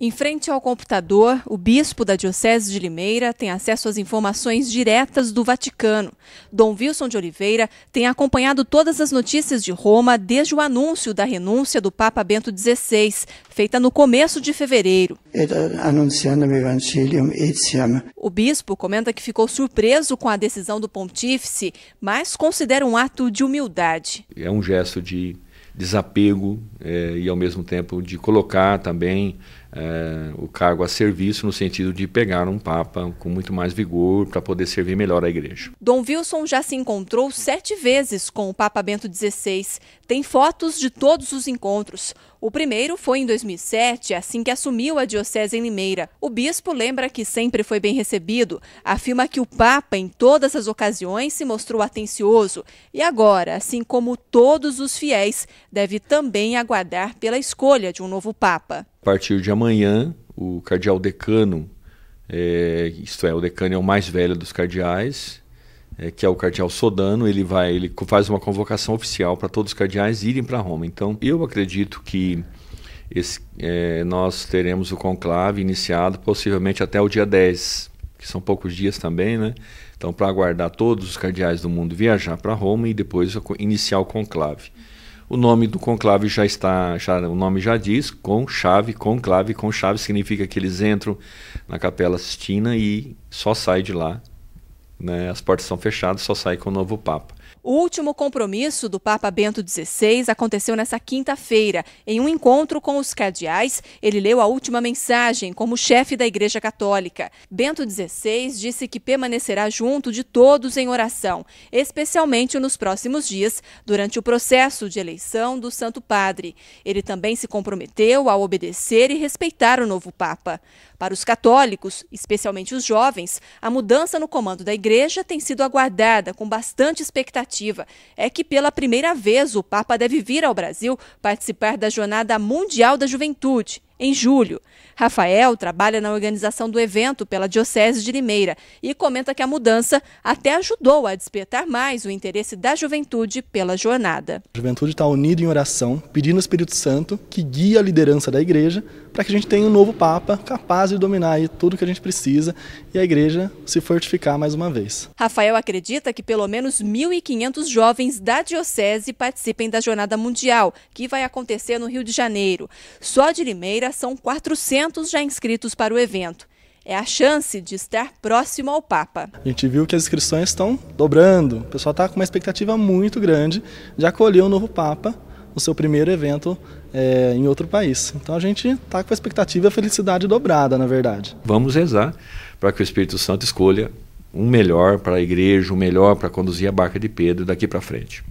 Em frente ao computador, o bispo da Diocese de Limeira tem acesso às informações diretas do Vaticano. Dom Wilson de Oliveira tem acompanhado todas as notícias de Roma desde o anúncio da renúncia do Papa Bento XVI, feita no começo de fevereiro. Eh, o bispo comenta que ficou surpreso com a decisão do pontífice, mas considera um ato de humildade. É um gesto de desapego é, e, ao mesmo tempo, de colocar também é, o cargo a serviço, no sentido de pegar um Papa com muito mais vigor para poder servir melhor à igreja. Dom Wilson já se encontrou sete vezes com o Papa Bento XVI. Tem fotos de todos os encontros. O primeiro foi em 2007, assim que assumiu a diocese em Limeira. O bispo lembra que sempre foi bem recebido, afirma que o Papa, em todas as ocasiões, se mostrou atencioso e agora, assim como todos os fiéis, deve também aguardar pela escolha de um novo Papa. A partir de amanhã, o cardeal decano, é, isto é, o decano é o mais velho dos cardeais, é, que é o cardeal Sodano, ele vai, ele faz uma convocação oficial para todos os cardeais irem para Roma. Então, eu acredito que esse, é, nós teremos o conclave iniciado possivelmente até o dia 10, que são poucos dias também, né? Então, para aguardar todos os cardeais do mundo viajar para Roma e depois iniciar o conclave. O nome do conclave já está, já, o nome já diz, com chave, conclave, com chave significa que eles entram na Capela Sistina e só sai de lá, né? As portas são fechadas, só sai com o novo papa. O último compromisso do Papa Bento XVI aconteceu nesta quinta-feira. Em um encontro com os cardeais, ele leu a última mensagem como chefe da Igreja Católica. Bento XVI disse que permanecerá junto de todos em oração, especialmente nos próximos dias, durante o processo de eleição do Santo Padre. Ele também se comprometeu a obedecer e respeitar o novo Papa. Para os católicos, especialmente os jovens, a mudança no comando da Igreja tem sido aguardada com bastante expectativa é que, pela primeira vez, o Papa deve vir ao Brasil participar da Jornada Mundial da Juventude em julho. Rafael trabalha na organização do evento pela Diocese de Limeira e comenta que a mudança até ajudou a despertar mais o interesse da juventude pela jornada. A juventude está unida em oração, pedindo ao Espírito Santo que guie a liderança da igreja para que a gente tenha um novo Papa capaz de dominar tudo que a gente precisa e a igreja se fortificar mais uma vez. Rafael acredita que pelo menos 1.500 jovens da Diocese participem da Jornada Mundial, que vai acontecer no Rio de Janeiro. Só de Limeira são 400 já inscritos para o evento. É a chance de estar próximo ao Papa. A gente viu que as inscrições estão dobrando. O pessoal está com uma expectativa muito grande de acolher o novo Papa no seu primeiro evento é, em outro país. Então a gente está com a expectativa e a felicidade dobrada, na verdade. Vamos rezar para que o Espírito Santo escolha um melhor para a igreja, um melhor para conduzir a barca de Pedro daqui para frente.